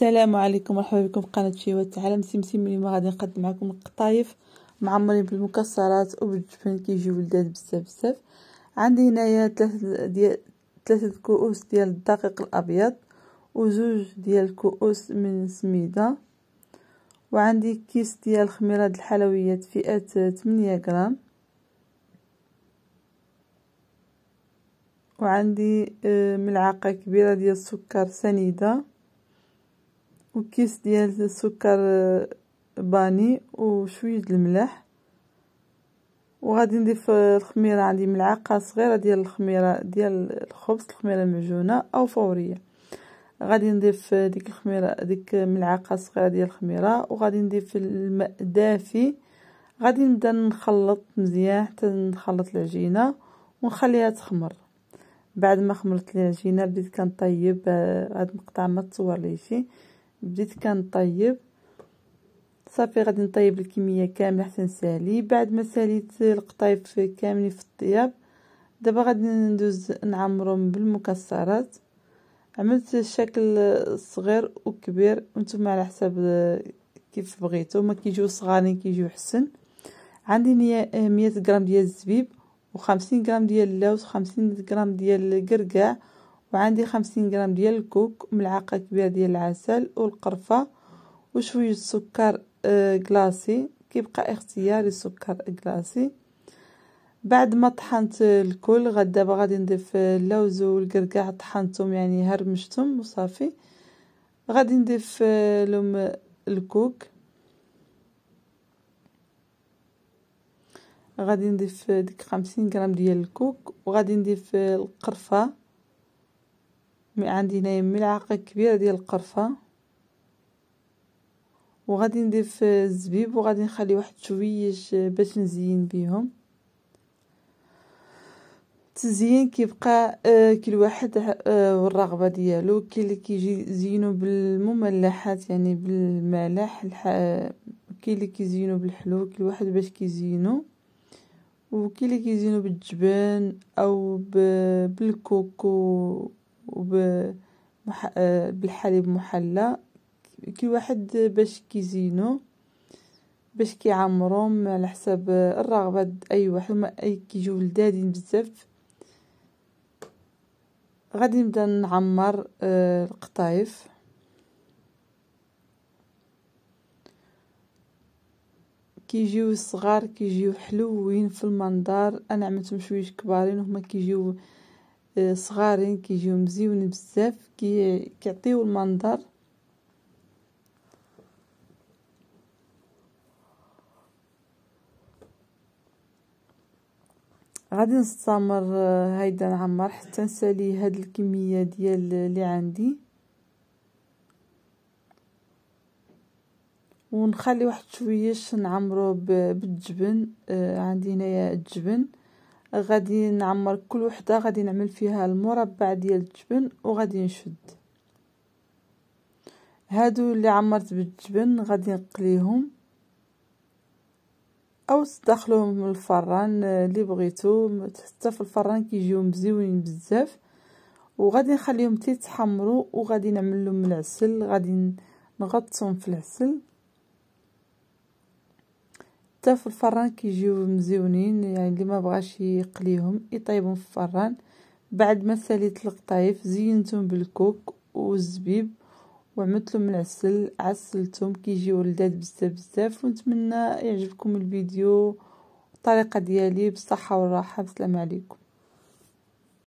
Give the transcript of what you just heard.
السلام عليكم مرحبا بكم في قناه شيوات عالم سمسم اليوم غادي نقدم معكم القطايف معمرين بالمكسرات وبالجبن كيجيو ولداد بزاف بزاف عندي هنايا ثلاثه ديال ثلاثه كؤوس ديال الدقيق الابيض وزوج ديال الكؤوس من سميده وعندي كيس ديال خميره الحلويات فئه 8 غرام وعندي آه، ملعقه كبيره ديال السكر سنيده وكيس ديال السكر باني وشويه الملح وغادي نضيف الخميره عندي ملعقه صغيره ديال الخميره ديال الخبز الخميره المعجونه او فوريه غادي نضيف ديك الخميره ديك ملعقه صغيره ديال الخميره وغادي نضيف الماء دافي غادي نبدا نخلط مزيان حتى نخلط العجينه ونخليها تخمر بعد ما خمرت العجينه بديت كنطيب هاد المقطع ما تصور شي بديت كنطيب صافي غادي نطيب الكميه كامله حتى نسالي بعد ما ساليت القطايف كاملين في الطياب دابا غادي ندوز نعمرهم بالمكسرات عملت الشكل صغير وكبير نتوما على حسب كيف بغيتو ما كيجيو صغارين كيجيو حسن عندي 100 غرام ديال الزبيب و50 غرام ديال اللوز و50 غرام ديال القرقع وعندي خمسين غرام ديال الكوك ملعقه كبيره ديال العسل والقرفه وشويه سكر آه، كلاصي كيبقى اختياري سكر كلاصي بعد ما طحنت الكل غدا دابا غادي نضيف اللوز والقرقاع طحنتهم يعني هرمشتهم وصافي غادي نضيف آه، لهم الكوك غادي نضيف ديك خمسين غرام ديال الكوك وغادي نضيف آه، القرفه عندي هنايا ملعقه كبيره ديال القرفه وغادي نضيف الزبيب وغادي نخلي واحد شويش باش نزين بيهم التزيين كيبقى آه، كل واحد آه، والرغبه ديالو كاين اللي كيجي زينو بالمملحات يعني بالملاح آه، كاين اللي كيزينو بالحلو كل واحد باش كيزينو وكاين اللي كيزينو بالجبن او بالكوكو وبالحليب آه، محلى كل واحد باش كيزينو باش كيعمروهم على حساب الرغبه اي واحد هما اي كيجيو لدادين بزاف غادي نبدا نعمر آه، القطايف كيجيو صغار كيجيو حلوين في المنظر انا عملتهم شويش كبارين وهما كيجيو آه، صغارين كيجيو مزيون بزاف كي كيعطيو المنظر غادي نستمر آه، هيدا نعمر حتى نسالي هاد الكميه ديال اللي عندي ونخلي واحد شويه نعمرو بالجبن آه، عندي هنايا الجبن غادي نعمر كل وحده غادي نعمل فيها المربع ديال الجبن وغادي نشد هادو اللي عمرت بالجبن غادي نقليهم او تدخلوهم من الفران اللي بغيتو حتى في الفران كيجيو مزيوين بزاف وغادي نخليهم تيتحمروا وغادي نعمل لهم العسل غادي نغطسهم في العسل بزاف في الفران كيجيو مزيونين يعني اللي ما بغاش يقليهم يطيبهم في الفران بعد ما ساليت القطايف زينتهم بالكوك والزبيب وعملت لهم العسل عسلتهم كيجيو لذاد بزاف بزاف ونتمنى يعجبكم الفيديو الطريقه ديالي بالصحه والراحه السلام عليكم